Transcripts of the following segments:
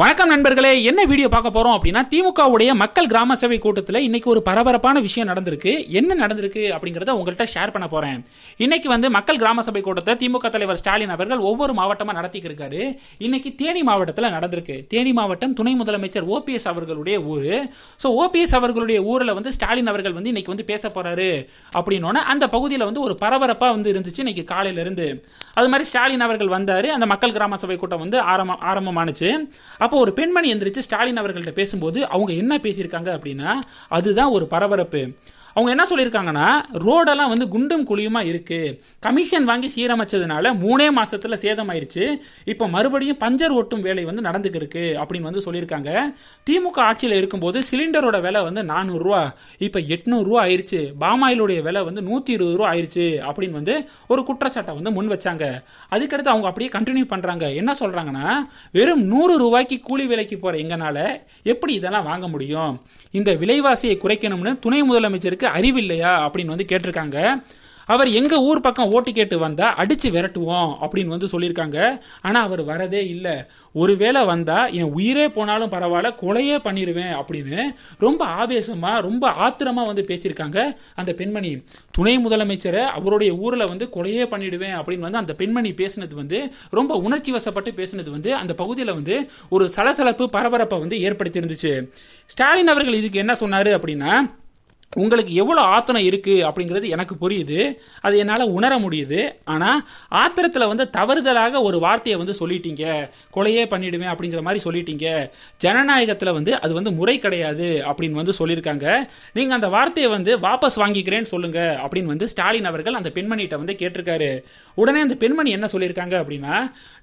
வணக்கம் நண்பர்களே என்ன வீடியோ பார்க்க போகிறோம் அப்படின்னா திமுகவுடைய மக்கள் கிராம சபை கூட்டத்தில் இன்னைக்கு ஒரு பரபரப்பான விஷயம் நடந்திருக்கு என்ன நடந்திருக்கு அப்படிங்கிறத உங்கள்கிட்ட ஷேர் பண்ண போகிறேன் இன்னைக்கு வந்து மக்கள் கிராம சபை கூட்டத்தை திமுக தலைவர் ஸ்டாலின் அவர்கள் ஒவ்வொரு மாவட்டமாக நடத்திக்கிருக்காரு இன்னைக்கு தேனி மாவட்டத்தில் நடந்திருக்கு தேனி மாவட்டம் துணை முதலமைச்சர் ஓபிஎஸ் அவர்களுடைய ஊர் ஸோ ஓபிஎஸ் அவர்களுடைய ஊரில் வந்து ஸ்டாலின் அவர்கள் வந்து இன்னைக்கு வந்து பேச போறாரு அப்படின்னோன்னா அந்த பகுதியில் வந்து ஒரு பரபரப்பாக வந்து இருந்துச்சு இன்னைக்கு காலையிலேருந்து அது மாதிரி ஸ்டாலின் அவர்கள் வந்தார் அந்த மக்கள் கிராம சபை கூட்டம் வந்து ஆரம்ப ஆரம்பமானுச்சு அப்போ ஒரு பெண்மணி எந்திரிச்சு ஸ்டாலின் அவர்கள்ட்ட பேசும்போது அவங்க என்ன பேசியிருக்காங்க அப்படின்னா அதுதான் ஒரு பரபரப்பு அவங்க என்ன சொல்லியிருக்காங்கன்னா ரோடெல்லாம் வந்து குண்டும் குழியுமா இருக்கு கமிஷன் வாங்கி சீரமைச்சதுனால மூணே சேதம் சேதமாயிருச்சு இப்போ மறுபடியும் பஞ்சர் ஓட்டும் வேலை வந்து நடந்துக்கிருக்கு அப்படின்னு வந்து சொல்லியிருக்காங்க திமுக ஆட்சியில் இருக்கும்போது சிலிண்டரோட விலை வந்து நானூறுரூவா இப்போ எட்நூறுரூவா ஆயிடுச்சு பாமாயிலுடைய விலை வந்து நூற்றி இருபது ரூபா ஆயிடுச்சு அப்படின்னு வந்து ஒரு குற்றச்சாட்டை வந்து முன் வச்சாங்க அதுக்கடுத்து அவங்க அப்படியே கண்டினியூ பண்ணுறாங்க என்ன சொல்கிறாங்கன்னா வெறும் நூறு ரூபாய்க்கு கூலி விலைக்கு போகிற எங்கனால எப்படி இதெல்லாம் வாங்க முடியும் இந்த விலைவாசியை குறைக்கணும்னு துணை முதலமைச்சருக்கு அறிவு இல்லையா அப்படின்னு வந்து கேட்டிருக்காங்க அவர் எங்கள் ஊர் பக்கம் ஓட்டு கேட்டு வந்தால் அடித்து விரட்டுவோம் அப்படின்னு வந்து சொல்லியிருக்காங்க ஆனால் அவர் வரதே இல்லை ஒருவேளை வந்தால் என் உயிரே போனாலும் பரவாயில்ல கொலையே பண்ணிடுவேன் அப்படின்னு ரொம்ப ஆவேசமாக ரொம்ப ஆத்திரமாக வந்து பேசியிருக்காங்க அந்த பெண்மணி துணை முதலமைச்சரை அவருடைய ஊரில் வந்து கொலையே பண்ணிடுவேன் அப்படின்னு வந்து அந்த பெண்மணி பேசினது வந்து ரொம்ப உணர்ச்சி வசப்பட்டு பேசினது வந்து அந்த பகுதியில் வந்து ஒரு சலசலப்பு பரபரப்பை வந்து ஏற்படுத்தியிருந்துச்சு ஸ்டாலின் அவர்கள் இதுக்கு என்ன சொன்னார் அப்படின்னா உங்களுக்கு எவ்வளோ ஆத்திரம் இருக்குது அப்படிங்கிறது எனக்கு புரியுது அது என்னால் உணர முடியுது ஆனால் ஆத்திரத்தில் வந்து தவறுதலாக ஒரு வார்த்தையை வந்து சொல்லிட்டீங்க கொலையே பண்ணிடுவேன் அப்படிங்கிற மாதிரி சொல்லிட்டீங்க ஜனநாயகத்தில் வந்து அது வந்து முறை கிடையாது அப்படின்னு வந்து சொல்லியிருக்காங்க நீங்கள் அந்த வார்த்தையை வந்து வாபஸ் வாங்கிக்கிறேன்னு சொல்லுங்கள் அப்படின்னு வந்து ஸ்டாலின் அவர்கள் அந்த பெண்மணிகிட்ட வந்து கேட்டிருக்காரு உடனே அந்த பெண்மணி என்ன சொல்லியிருக்காங்க அப்படின்னா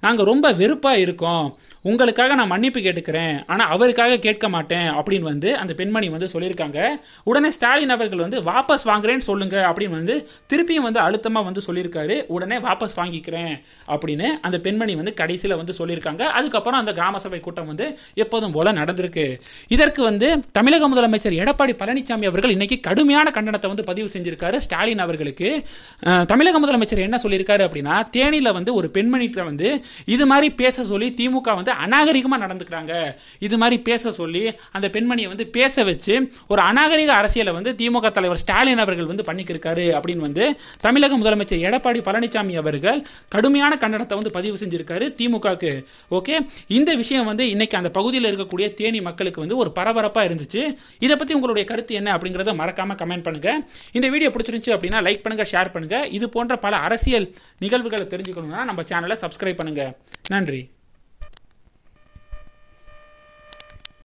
நாங்கள் ரொம்ப வெறுப்பாக இருக்கோம் உங்களுக்காக நான் மன்னிப்பு கேட்டுக்கிறேன் ஆனால் அவருக்காக கேட்க மாட்டேன் அப்படின்னு வந்து அந்த பெண்மணி வந்து சொல்லியிருக்காங்க உடனே ஸ்டாலின் ஸ்டாலின் அவர்கள் வந்து வாபஸ் வாங்குறேன்னு சொல்லுங்க அப்படின்னு வந்து திருப்பியும் வந்து அழுத்தமாக வந்து சொல்லியிருக்காரு உடனே வாபஸ் வாங்கிக்கிறேன் அப்படின்னு அந்த பெண்மணி வந்து கடைசியில் வந்து சொல்லியிருக்காங்க அதுக்கப்புறம் அந்த கிராம சபை கூட்டம் வந்து எப்போதும் போல நடந்திருக்கு இதற்கு வந்து தமிழக முதலமைச்சர் எடப்பாடி பழனிசாமி அவர்கள் இன்னைக்கு கடுமையான கண்டனத்தை வந்து பதிவு செஞ்சிருக்காரு ஸ்டாலின் அவர்களுக்கு தமிழக முதலமைச்சர் என்ன சொல்லியிருக்காரு அப்படின்னா தேனியில் வந்து ஒரு பெண்மணிகிட்ட வந்து இது மாதிரி பேச சொல்லி திமுக வந்து அநாகரிகமாக நடந்துக்கிறாங்க இது மாதிரி பேச சொல்லி அந்த பெண்மணியை வந்து பேச வச்சு ஒரு அநாகரிக அரசியலை வந்து வந்து திமுக தலைவர் ஸ்டாலின் அவர்கள் வந்து பண்ணிக்கிருக்காரு அப்படின்னு வந்து தமிழக முதலமைச்சர் எடப்பாடி பழனிசாமி அவர்கள் கடுமையான கண்டனத்தை வந்து பதிவு செஞ்சிருக்காரு திமுகவுக்கு ஓகே இந்த விஷயம் வந்து இன்னைக்கு அந்த பகுதியில் இருக்கக்கூடிய தேனி மக்களுக்கு வந்து ஒரு பரபரப்பாக இருந்துச்சு இதை பற்றி உங்களுடைய கருத்து என்ன அப்படிங்கிறத மறக்காமல் கமெண்ட் பண்ணுங்க இந்த வீடியோ பிடிச்சிருந்துச்சு அப்படின்னா லைக் பண்ணுங்க ஷேர் பண்ணுங்க இது போன்ற பல அரசியல் நிகழ்வுகளை தெரிஞ்சுக்கணும்னா நம்ம சேனலை சப்ஸ்கிரைப் பண்ணுங்க நன்றி